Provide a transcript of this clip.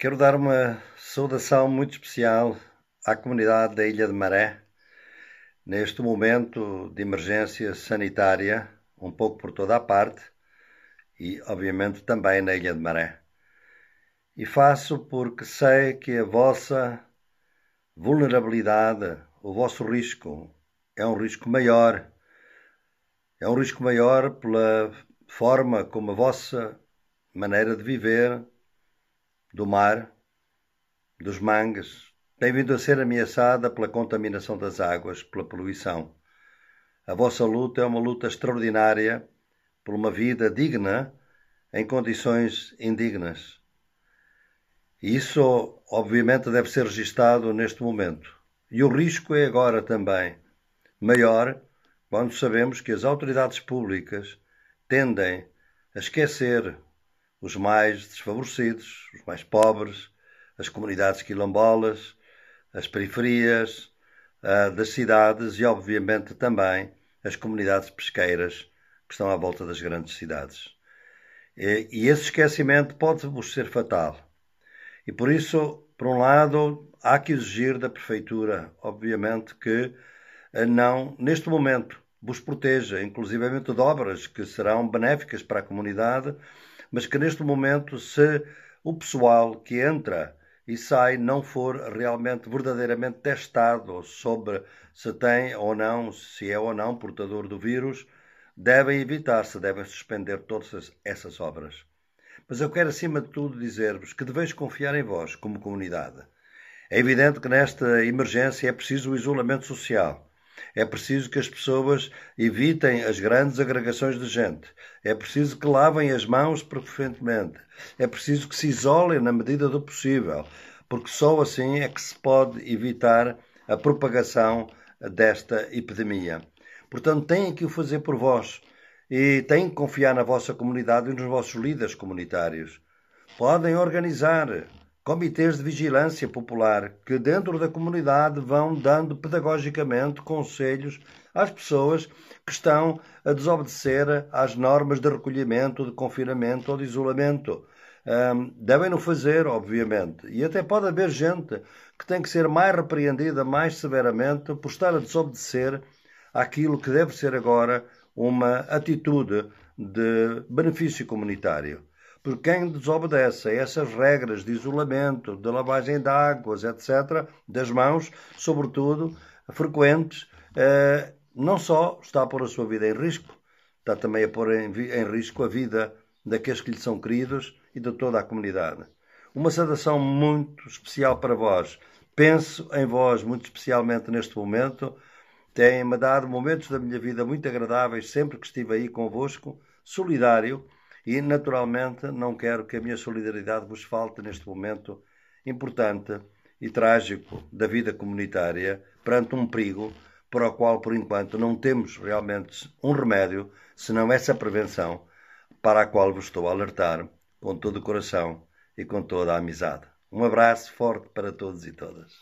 Quero dar uma saudação muito especial à comunidade da Ilha de Maré, neste momento de emergência sanitária, um pouco por toda a parte e, obviamente, também na Ilha de Maré. E faço porque sei que a vossa vulnerabilidade, o vosso risco, é um risco maior. É um risco maior pela forma como a vossa maneira de viver, do mar, dos mangues, tem vindo a ser ameaçada pela contaminação das águas, pela poluição. A vossa luta é uma luta extraordinária por uma vida digna em condições indignas. E isso, obviamente, deve ser registado neste momento. E o risco é agora também maior quando sabemos que as autoridades públicas tendem a esquecer os mais desfavorecidos, os mais pobres, as comunidades quilombolas, as periferias uh, das cidades e, obviamente, também as comunidades pesqueiras que estão à volta das grandes cidades. E, e esse esquecimento pode-vos ser fatal. E por isso, por um lado, há que exigir da Prefeitura, obviamente, que eh, não, neste momento, vos proteja, inclusivamente de obras que serão benéficas para a comunidade, mas que neste momento, se o pessoal que entra e sai não for realmente verdadeiramente testado sobre se tem ou não, se é ou não portador do vírus, devem evitar-se, devem suspender todas essas obras. Mas eu quero, acima de tudo, dizer-vos que deveis confiar em vós, como comunidade. É evidente que nesta emergência é preciso o isolamento social é preciso que as pessoas evitem as grandes agregações de gente. É preciso que lavem as mãos frequentemente. É preciso que se isolem na medida do possível, porque só assim é que se pode evitar a propagação desta epidemia. Portanto, têm que o fazer por vós e têm que confiar na vossa comunidade e nos vossos líderes comunitários. Podem organizar comitês de vigilância popular que, dentro da comunidade, vão dando pedagogicamente conselhos às pessoas que estão a desobedecer às normas de recolhimento, de confinamento ou de isolamento. Um, devem no fazer, obviamente. E até pode haver gente que tem que ser mais repreendida, mais severamente, por estar a desobedecer àquilo que deve ser agora uma atitude de benefício comunitário por quem desobedece a essas regras de isolamento, de lavagem de águas, etc., das mãos, sobretudo, frequentes, eh, não só está a pôr a sua vida em risco, está também a pôr em risco a vida daqueles que lhe são queridos e de toda a comunidade. Uma saudação muito especial para vós. Penso em vós muito especialmente neste momento. Têm-me dado momentos da minha vida muito agradáveis sempre que estive aí convosco, solidário e, naturalmente, não quero que a minha solidariedade vos falte neste momento importante e trágico da vida comunitária perante um perigo para o qual, por enquanto, não temos realmente um remédio senão essa prevenção para a qual vos estou a alertar com todo o coração e com toda a amizade. Um abraço forte para todos e todas.